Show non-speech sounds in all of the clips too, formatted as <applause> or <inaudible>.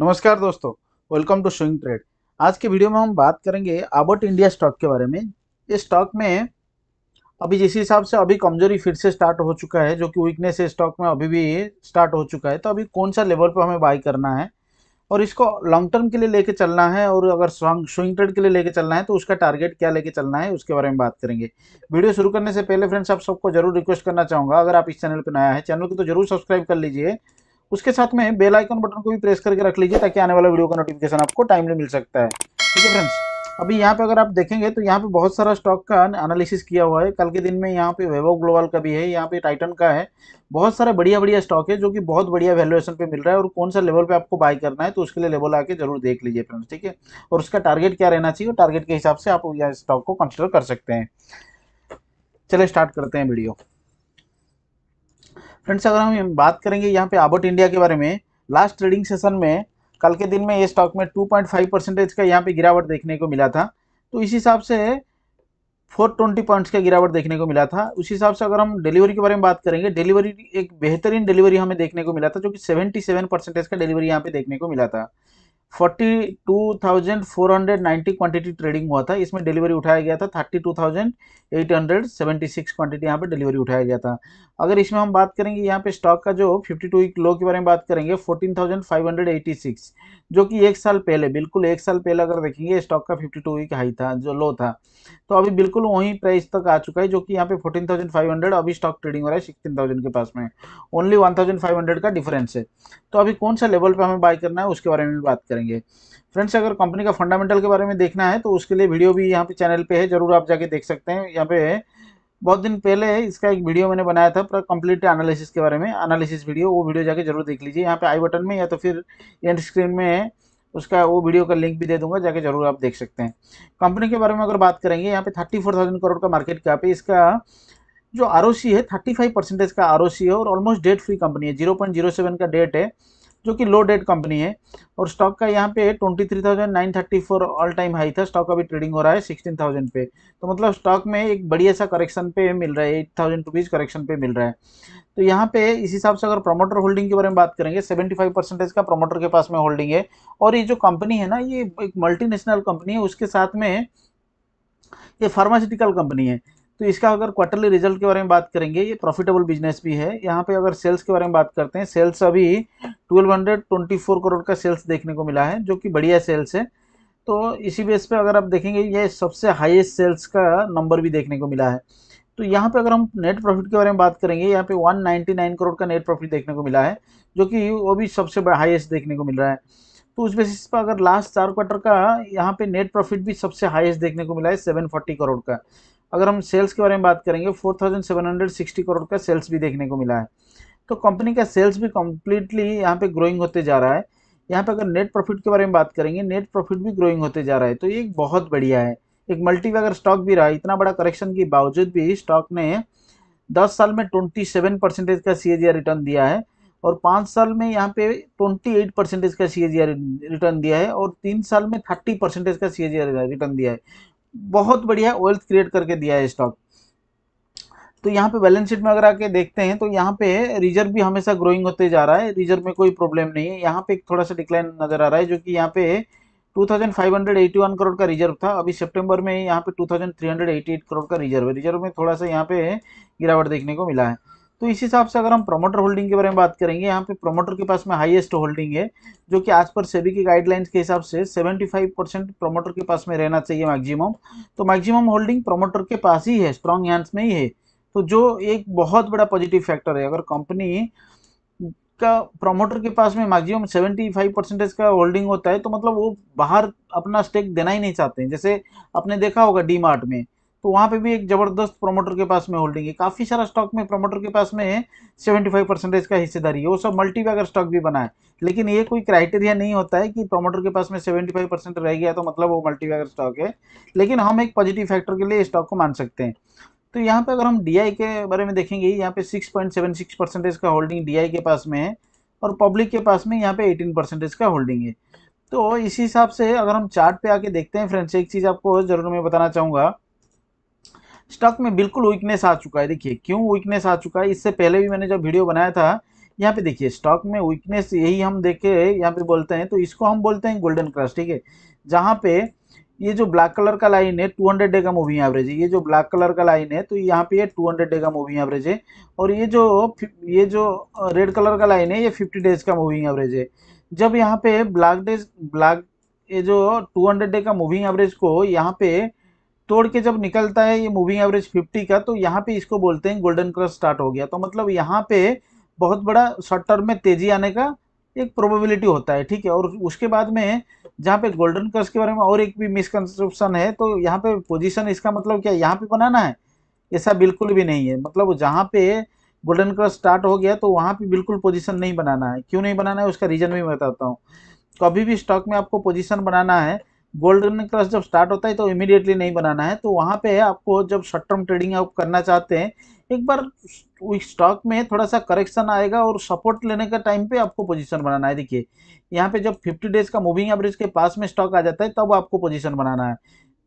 नमस्कार दोस्तों welcome to swing trade आज के वीडियो में हम बात करेंगे आबर्ट इंडिया स्टॉक के बारे में इस स्टॉक में अभी जिस हिसाब से अभी कमजोरी फिर से स्टार्ट हो चुका है जो कि वीकनेस है स्टॉक में अभी भी स्टार्ट हो चुका है तो अभी कौन सा लेवल पर हमें बाई करना है और इसको लॉन्ग टर्म के लिए लेके चलना है और अगर स्विंग ट्रेड के लिए लेके चलना है तो उसका टारगेट क्या लेके चलना है उसके बारे में बात करेंगे वीडियो शुरू करने से पहले फ्रेंड्स आप सबको जरूर रिक्वेस्ट करना चाहूँगा अगर आप इस चैनल पर नया है चैनल को तो जरूर सब्सक्राइब कर लीजिए उसके साथ में बेल आइकन बटन को भी प्रेस करके रख लीजिए ताकि आने वाला वीडियो का नोटिफिकेशन आपको टाइमली मिल सकता है ठीक है फ्रेंड्स अभी यहाँ पे अगर आप देखेंगे तो यहाँ पे बहुत सारा स्टॉक का एनालिसिस किया हुआ है कल के दिन में यहाँ पे वैभव ग्लोबल का भी है यहाँ पे टाइटन का है बहुत सारा बढ़िया बढ़िया स्टॉक है जो कि बहुत बढ़िया वैल्यूएशन पे मिल रहा है और कौन सा लेवल पे आपको बाय करना है तो उसके लिए लेवल आके जरूर देख लीजिए फ्रेंड्स ठीक है और उसका टारगेट क्या रहना चाहिए टारगेट के हिसाब से आप यह स्टॉक को कंसिडर कर सकते हैं चले स्टार्ट करते हैं वीडियो फ्रेंड्स अगर हम बात करेंगे यहाँ पे आबोट इंडिया के बारे में लास्ट ट्रेडिंग सेशन में कल के दिन में ये स्टॉक में 2.5 परसेंटेज का यहाँ पे गिरावट देखने को मिला था तो इस हिसाब से 420 पॉइंट्स का गिरावट देखने को मिला था उस हिसाब से अगर हम डिलीवरी के बारे में बात करेंगे डिलीवरी एक बेहतरीन डिलीवरी हमें देखने को मिला था जो कि सेवेंटी परसेंटेज का डिलीवरी यहाँ पे देखने को मिला था नाइन्टी क्वांटिटी ट्रेडिंग हुआ था इसमें डिलीवरी उठाया गया था सिक्स क्वांटिटी यहाँ पर डिलीवरी उठाया गया था अगर इसमें हम बात करेंगे यहाँ पे स्टॉक का जो 52 टू वीक लो के बारे में बात करेंगे 14,586 जो कि एक साल पहले बिल्कुल एक साल पहले अगर देखेंगे स्टॉक का 52 वीक हाई था जो लो था तो अभी बिल्कुल वही प्राइस तक आ चुका है जो कि यहाँ पे 14,500 अभी स्टॉक ट्रेडिंग हो रहा है सिक्सटीन के पास में ओनली वन का डिफरेंस है तो अभी कौन सा लेवल पर हमें बाय करना है उसके बारे में भी बात करेंगे फ्रेंड्स अगर कंपनी का फंडामेंटल के बारे में देखना है तो उसके लिए वीडियो भी यहाँ पे चैनल पर है जरूर आप जाके देख सकते हैं यहाँ पे बहुत दिन पहले इसका एक वीडियो मैंने बनाया था पूरा कंप्लीट एनालिसिस के बारे में एनालिसिस वीडियो वो वीडियो जाके जरूर देख लीजिए यहाँ पे आई बटन में या तो फिर एंड स्क्रीन में उसका वो वीडियो का लिंक भी दे दूंगा जाके जरूर आप देख सकते हैं कंपनी के बारे में अगर बात करेंगे यहाँ पे थर्टी फोर थाउजेंड करोड़ का मार्केट कैप है इसका जो आर है थर्टी फाइव परसेंटेज का आर है और ऑलमोस्ट डेट फ्री कंपनी है जीरो पॉइंट जीरो सेवन का डेट है जो कि लो डेट कंपनी है और स्टॉक का यहाँ पे twenty three thousand nine thirty four all time high था स्टॉक अभी ट्रेडिंग हो रहा है सिक्सटीन थाउजेंड पे तो मतलब स्टॉक में एक बढ़िया सा करेक्शन पे मिल रहा है एट थाउजेंड रुपीज़ करेक्शन पे मिल रहा है तो यहाँ पे इस हिसाब से अगर प्रोमोटर होल्डिंग के बारे में बात करेंगे सेवेंटी फाइव परसेंटेज का प्रोमोटर के पास में होल्डिंग है और ये जो कंपनी है ना ये एक मल्टी कंपनी है उसके साथ में ये फार्मास्यूटिकल कंपनी है तो इसका अगर क्वार्टरली रिजल्ट के बारे में बात करेंगे ये प्रॉफिटेबल बिजनेस भी है यहाँ पे अगर सेल्स के बारे में बात करते हैं सेल्स अभी 1224 करोड़ का सेल्स देखने को मिला है जो कि बढ़िया सेल्स है तो इसी बेस पे अगर आप देखेंगे ये सबसे हाईएस्ट सेल्स का नंबर भी देखने को मिला है तो यहाँ पर अगर हम नेट प्रॉफिट के बारे में बात करेंगे यहाँ पर वन करोड़ का नेट प्रॉफिट देखने को मिला है जो कि वो भी सबसे हाईएस्ट देखने को मिल रहा है तो उस बेसिस पर अगर लास्ट चार क्वार्टर का यहाँ पे नेट प्रॉफिट भी सबसे हाईएस्ट देखने को मिला है 740 करोड़ का अगर हम सेल्स के बारे में बात करेंगे 4760 करोड़ का सेल्स भी देखने को मिला है तो कंपनी का सेल्स भी कम्प्लीटली यहाँ पे ग्रोइंग होते जा रहा है यहाँ पे अगर नेट प्रॉफिट के बारे में बात करेंगे नेट प्रॉफिट भी ग्रोइंग होते जा रहा है तो ये बहुत बढ़िया है एक मल्टी अगर स्टॉक भी रहा इतना बड़ा करेक्शन के बावजूद भी स्टॉक ने दस साल में ट्वेंटी सेवन परसेंटेज का सी रिटर्न दिया है और पाँच साल में यहाँ पे ट्वेंटी एट परसेंटेज का सी रिटर्न दिया है और तीन साल में थर्टी परसेंटेज का सी रिटर्न दिया है बहुत बढ़िया वेल्थ क्रिएट करके दिया है स्टॉक तो यहाँ पे बैलेंस शीट में अगर आके देखते हैं तो यहाँ पे रिजर्व भी हमेशा ग्रोइंग होते जा रहा है रिजर्व में कोई प्रॉब्लम नहीं है यहाँ पे एक थोड़ा सा डिक्लाइन नजर आ रहा है जो कि यहाँ पे 2581 करोड़ का रिजर्व था अभी सितंबर में यहाँ पे 2388 करोड़ का रिजर्व है रिजर्व में थोड़ा सा यहाँ पे गिरावट देखने को मिला है तो इस हिसाब से अगर हम प्रमोटर होल्डिंग के बारे में बात करेंगे यहाँ पे प्रमोटर के पास में हाईएस्ट होल्डिंग है जो कि आज पर सेबी की गाइडलाइंस के हिसाब से 75 परसेंट प्रोमोटर के पास में रहना चाहिए मैक्सिमम तो मैक्सिमम होल्डिंग प्रमोटर के पास ही है स्ट्रॉन्ग हैंड्स में ही है तो जो एक बहुत बड़ा पॉजिटिव फैक्टर है अगर कंपनी का प्रमोटर के पास में मैक्सिमम 75 परसेंटेज का होल्डिंग होता है तो मतलब वो बाहर अपना स्टेक देना ही नहीं चाहते जैसे आपने देखा होगा डी मार्ट में तो वहाँ पे भी एक ज़बरदस्त प्रोमोटर के पास में होल्डिंग है काफ़ी सारा स्टॉक में प्रोमोटर के पास में है सेवेंटी फाइव परसेंटेज का हिस्सेदारी है वो सब मल्टी वैगर स्टॉक भी बना है लेकिन ये कोई क्राइटेरिया नहीं होता है कि प्रोमोटर के पास में सेवेंटी फाइव परसेंट रह गया तो मतलब वो मल्टी वैगर स्टॉक है लेकिन हम एक पॉजिटिव फैक्टर के लिए स्टॉक को मान सकते हैं तो यहाँ पर अगर हम डी के बारे में देखेंगे यहाँ पे six point seven six percentage का होल्डिंग डी के पास में है और पब्लिक के पास में यहाँ पर एटीन परसेंटेज का होल्डिंग है तो इस हिसाब से अगर हम चार्ट पे आके देखते हैं फ्रेंड्स एक चीज़ आपको ज़रूर मैं बताना चाहूँगा स्टॉक में बिल्कुल वीकनेस आ चुका है देखिए क्यों वीकनेस आ चुका है इससे पहले भी मैंने जब वीडियो बनाया था यहाँ पे देखिए स्टॉक में वीकनेस यही हम देखे यहाँ पे बोलते हैं तो इसको हम बोलते हैं गोल्डन क्रॉस ठीक है जहाँ पे ये जो ब्लैक कलर का लाइन है हंड्रेड डे का मूविंग एवरेज है ये जो ब्लैक कलर का लाइन है तो यहाँ पे ये हंड्रेड डे का मूविंग एवरेज है और ये जो ये जो रेड कलर का लाइन है ये फिफ्टी डेज का मूविंग एवरेज है जब यहाँ पे ब्लैक डेज ब्लैक ये जो 200 डे का मूविंग एवरेज को यहाँ पे तोड़ के जब निकलता है ये मूविंग एवरेज 50 का तो यहाँ पे इसको बोलते हैं गोल्डन क्रॉस स्टार्ट हो गया तो मतलब यहाँ पे बहुत बड़ा शॉर्ट टर्म में तेजी आने का एक प्रोबेबिलिटी होता है ठीक है और उसके बाद में जहाँ पे गोल्डन क्रॉस के बारे में और एक भी मिसकनसेप्शन है तो यहाँ पे पोजिशन इसका मतलब क्या यहाँ पे बनाना है ऐसा बिल्कुल भी नहीं है मतलब जहाँ पे गोल्डन क्रॉस स्टार्ट हो गया तो वहाँ पे बिल्कुल पोजिशन नहीं बनाना है क्यों नहीं बनाना है उसका रीज़न भी मैं बताता हूँ कभी भी स्टॉक में आपको पोजिशन बनाना है गोल्डन क्रस जब स्टार्ट होता है तो इमीडिएटली नहीं बनाना है तो वहाँ पे आपको जब शॉर्ट टर्म ट्रेडिंग आप करना चाहते हैं एक बार स्टॉक में थोड़ा सा करेक्शन आएगा और सपोर्ट लेने के टाइम पे आपको पोजीशन बनाना है देखिए यहाँ पे जब 50 डेज का मूविंग एवरेज के पास में स्टॉक आ जाता है तब आपको पोजीशन बनाना है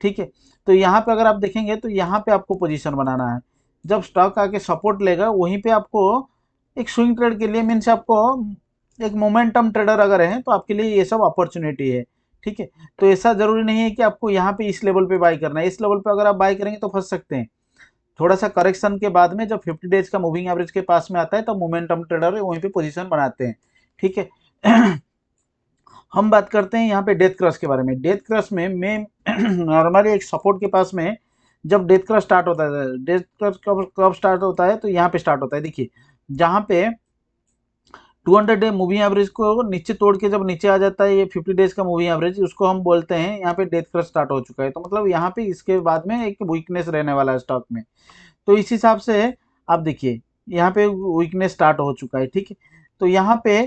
ठीक है तो यहाँ पर अगर आप देखेंगे तो यहाँ पर आपको पोजिशन बनाना है जब स्टॉक आके सपोर्ट लेगा वहीं पर आपको एक स्विंग ट्रेड के लिए मीन्स आपको एक मोमेंटम ट्रेडर अगर है तो आपके लिए ये सब अपॉर्चुनिटी है ठीक है तो ऐसा ज़रूरी नहीं है कि आपको यहाँ पे इस लेवल पे बाय करना है इस लेवल पे अगर आप बाय करेंगे तो फंस सकते हैं थोड़ा सा करेक्शन के बाद में जब 50 डेज का मूविंग एवरेज के पास में आता है तो मोमेंटम ट्रेडर वहीं पे पोजीशन बनाते हैं ठीक है <clears throat> हम बात करते हैं यहाँ पे डेथ क्रश के बारे में डेथ क्रश में मैं नॉर्मली <clears throat> एक सपोर्ट के पास में जब डेथ क्रश स्टार्ट होता है डेथ क्रश कब कब स्टार्ट होता है तो यहाँ पे स्टार्ट होता है देखिए जहाँ पे 200 डे मूविंग एवरेज को नीचे तोड़ के जब नीचे आ जाता है ये 50 डेज का मूविंग एवरेज उसको हम बोलते हैं यहाँ पे डेथ क्रस स्टार्ट हो चुका है तो मतलब यहाँ पे इसके बाद में एक वीकनेस रहने वाला है स्टॉक में तो इस हिसाब से आप देखिए यहाँ पे वीकनेस स्टार्ट हो चुका है ठीक है तो यहाँ पे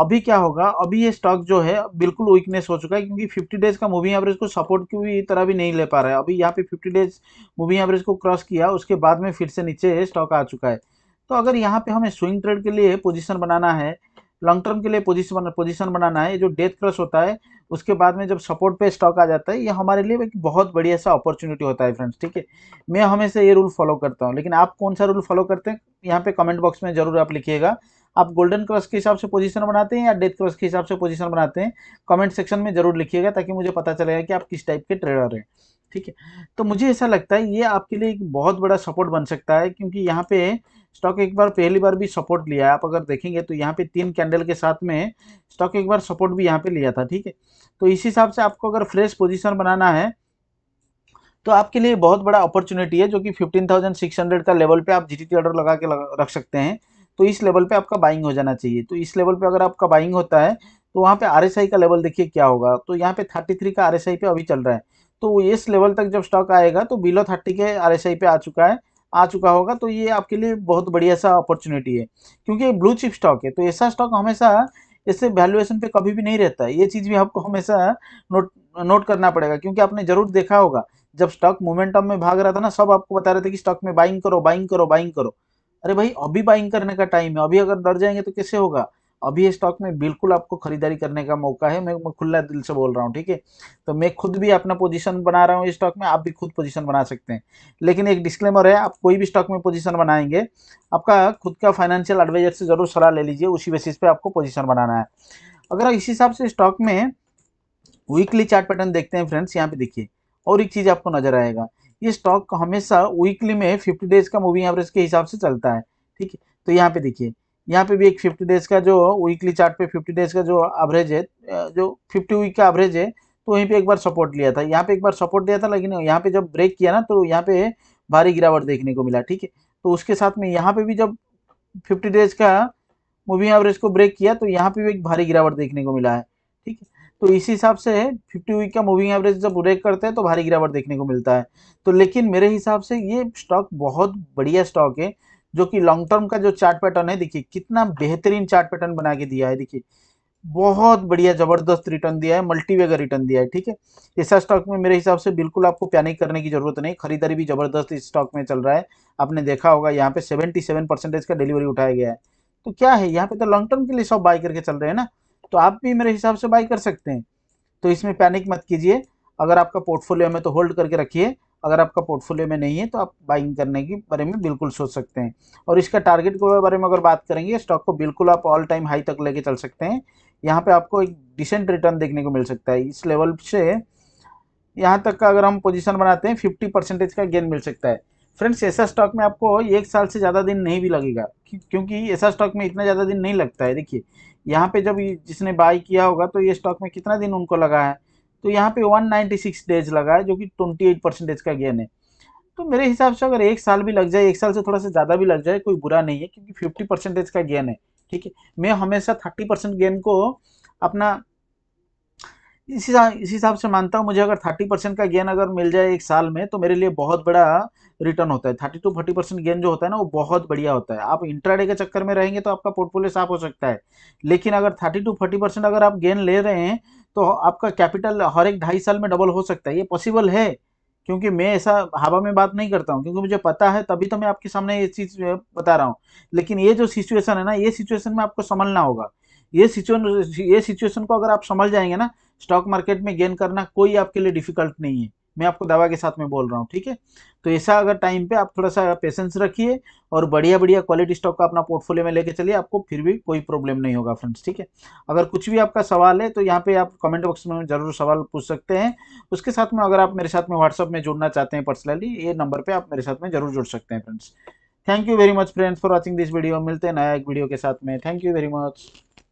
अभी क्या होगा अभी ये स्टॉक जो है बिल्कुल वीकनेस हो चुका है क्योंकि 50 डेज का मूविंग एवरेज को सपोर्ट की भी तरह भी नहीं ले पा रहा है अभी यहाँ पे 50 डेज मूविंग एवरेज को क्रॉस किया उसके बाद में फिर से नीचे स्टॉक आ चुका है तो अगर यहाँ पे हमें स्विंग ट्रेड के लिए पोजीशन बनाना है लॉन्ग टर्म के लिए पोजीशन पोजीशन बनाना है जो डेथ क्रश होता है उसके बाद में जब सपोर्ट पे स्टॉक आ जाता है ये हमारे लिए एक बहुत बढ़िया सा अपॉर्चुनिटी होता है फ्रेंड्स ठीक है मैं हमेशा ये रूल फॉलो करता हूँ लेकिन आप कौन सा रूल फॉलो करते हैं यहाँ पे कमेंट बॉक्स में जरूर आप लिखिएगा आप गोल्डन क्रॉस के हिसाब से पोजीशन बनाते हैं या डेथ क्रॉस के हिसाब से पोजीशन बनाते हैं कमेंट सेक्शन में जरूर लिखिएगा ताकि मुझे पता चलेगा कि आप किस टाइप के ट्रेडर हैं ठीक है तो मुझे ऐसा लगता है ये आपके लिए एक बहुत बड़ा सपोर्ट बन सकता है क्योंकि यहाँ पे स्टॉक एक बार पहली बार भी सपोर्ट लिया है आप अगर देखेंगे तो यहाँ पे तीन कैंडल के साथ में स्टॉक एक बार सपोर्ट भी यहाँ पे लिया था ठीक है तो इस हिसाब से आपको अगर फ्रेश पोजीशन बनाना है तो आपके लिए बहुत बड़ा अपॉर्चुनिटी है जो कि 15,600 का लेवल पे आप टी ऑर्डर लगा के लगा, रख सकते हैं तो इस लेवल पे आपका बाइंग हो जाना चाहिए तो इस लेवल पे अगर आपका बाइंग होता है तो वहाँ पे आरएसआई का लेवल देखिए क्या होगा तो यहाँ पे थर्टी का आर पे अभी चल रहा है तो इस लेवल तक जब स्टॉक आएगा तो बिलो थर्टी के आर पे आ चुका है आ चुका होगा तो ये आपके लिए बहुत बढ़िया सा अपॉर्चुनिटी है क्योंकि ब्लू चिप स्टॉक है तो ऐसा स्टॉक हमेशा इससे वैल्यूएशन पे कभी भी नहीं रहता है ये चीज़ भी आपको हमेशा नोट नोट करना पड़ेगा क्योंकि आपने जरूर देखा होगा जब स्टॉक मोमेंटम में भाग रहा था ना सब आपको बता रहे थे कि स्टॉक में बाइंग करो बाइंग करो बाइंग करो अरे भाई अभी बाइंग करने का टाइम है अभी अगर डर जाएंगे तो कैसे होगा अभी स्टॉक में बिल्कुल आपको खरीदारी करने का मौका है मैं खुला दिल से बोल रहा हूँ ठीक है तो मैं खुद भी अपना पोजीशन बना रहा हूँ स्टॉक में आप भी खुद पोजीशन बना सकते हैं लेकिन एक डिस्क्लेमर है आप कोई भी स्टॉक में पोजीशन बनाएंगे आपका खुद का फाइनेंशियल एडवाइजर से ज़रूर सलाह ले लीजिए उसी बेसिस पे आपको पोजिशन बनाना है अगर इस हिसाब से स्टॉक में वीकली चार्ट पैटर्न देखते हैं फ्रेंड्स यहाँ पे देखिए और एक चीज़ आपको नजर आएगा ये स्टॉक हमेशा वीकली में फिफ्टी डेज का मूविंग एवरेज के हिसाब से चलता है ठीक है तो यहाँ पे देखिए यहाँ पे भी एक 50 डेज का जो वीकली चार्ट पे 50 डेज का जो एवरेज है जो 50 वीक का एवरेज है तो वहीं पे एक बार सपोर्ट लिया था यहाँ पे एक बार सपोर्ट दिया था लेकिन यहाँ पे जब ब्रेक किया ना तो यहाँ पे भारी गिरावट देखने को मिला ठीक है तो उसके साथ में यहाँ पे भी जब फिफ्टी डेज का मूविंग एवरेज को ब्रेक किया तो यहाँ पे भी एक भारी गिरावट देखने को मिला है ठीक है तो इसी हिसाब से फिफ्टी वीक का मूविंग एवरेज जब ब्रेक करते हैं तो भारी गिरावट देखने को मिलता है तो लेकिन मेरे हिसाब से ये स्टॉक बहुत बढ़िया स्टॉक है जो कि लॉन्ग टर्म का जो चार्ट पैटर्न है देखिए कितना बेहतरीन चार्ट पैटर्न बना के दिया है देखिए बहुत बढ़िया जबरदस्त रिटर्न दिया है मल्टीवेगर रिटर्न दिया है ठीक है ऐसा स्टॉक में मेरे हिसाब से बिल्कुल आपको पैनिक करने की जरूरत नहीं खरीदारी भी जबरदस्त इस स्टॉक में चल रहा है आपने देखा होगा यहाँ पे 77 परसेंटेज का डिलीवरी उठाया गया है तो क्या है यहाँ पे तो लॉन्ग टर्म के लिए सब बाय करके चल रहे हैं ना तो आप भी मेरे हिसाब से बाय कर सकते हैं तो इसमें पैनिक मत कीजिए अगर आपका पोर्टफोलियो में तो होल्ड करके रखिए अगर आपका पोर्टफोलियो में नहीं है तो आप बाइंग करने के बारे में बिल्कुल सोच सकते हैं और इसका टारगेट के बारे में अगर बात करेंगे स्टॉक को बिल्कुल आप ऑल टाइम हाई तक लेके चल सकते हैं यहाँ पे आपको एक डिसेंट रिटर्न देखने को मिल सकता है इस लेवल से यहाँ तक का अगर हम पोजिशन बनाते हैं फिफ्टी परसेंटेज का गेन मिल सकता है फ्रेंड्स ऐसा स्टॉक में आपको एक साल से ज़्यादा दिन नहीं भी लगेगा क्योंकि ऐसा स्टॉक में इतना ज़्यादा दिन नहीं लगता है देखिए यहाँ पर जब जिसने बाई किया होगा तो ये स्टॉक में कितना दिन उनको लगा है तो यहाँ पे 196 डेज लगा है जो कि 28 परसेंटेज का गेन है तो मेरे हिसाब से अगर एक साल भी लग जाए एक साल से थोड़ा सा ज़्यादा भी लग जाए कोई बुरा नहीं है क्योंकि 50 परसेंटेज का गेन है ठीक है मैं हमेशा 30 परसेंट गेन को अपना इसी इस हिसाब से मानता हूँ मुझे अगर थर्टी का गेन अगर मिल जाए एक साल में तो मेरे लिए बहुत बड़ा रिटर्न होता है thirty to forty percent gain जो होता है ना वो बहुत बढ़िया होता है आप इंट्राडे के चक्कर में रहेंगे तो आपका पोर्टफोलियो साफ हो सकता है लेकिन अगर थर्टी टू फोर्टी परसेंट अगर आप गेन ले रहे हैं तो आपका कैपिटल हर एक ढाई साल में डबल हो सकता है ये पॉसिबल है क्योंकि मैं ऐसा हवा में बात नहीं करता हूँ क्योंकि मुझे पता है तभी तो मैं आपके सामने ये चीज़ बता रहा हूँ लेकिन ये जो सिचुएशन है ना ये सिचुएशन में आपको संभलना होगा ये सिचुएशन ये सिचुएशन को अगर आप संभल जाएंगे ना स्टॉक मार्केट में गेन करना कोई आपके लिए डिफिकल्ट नहीं है मैं आपको दवा के साथ में बोल रहा हूँ ठीक है तो ऐसा अगर टाइम पे आप थोड़ा सा पेशेंस रखिए और बढ़िया बढ़िया क्वालिटी स्टॉक का अपना पोर्टफोलियो में लेके चलिए आपको फिर भी कोई प्रॉब्लम नहीं होगा फ्रेंड्स ठीक है अगर कुछ भी आपका सवाल है तो यहाँ पे आप कमेंट बॉक्स में जरूर सवाल पूछ सकते हैं उसके साथ में अगर आप मेरे साथ में व्हाट्सअप में जुड़ना चाहते हैं पर्सनली ये नंबर पर आप मेरे साथ में जरूर जुड़ सकते हैं friends thank you very much friends for watching this video मिलते हैं नया एक वीडियो के साथ में थैंक यू वेरी मच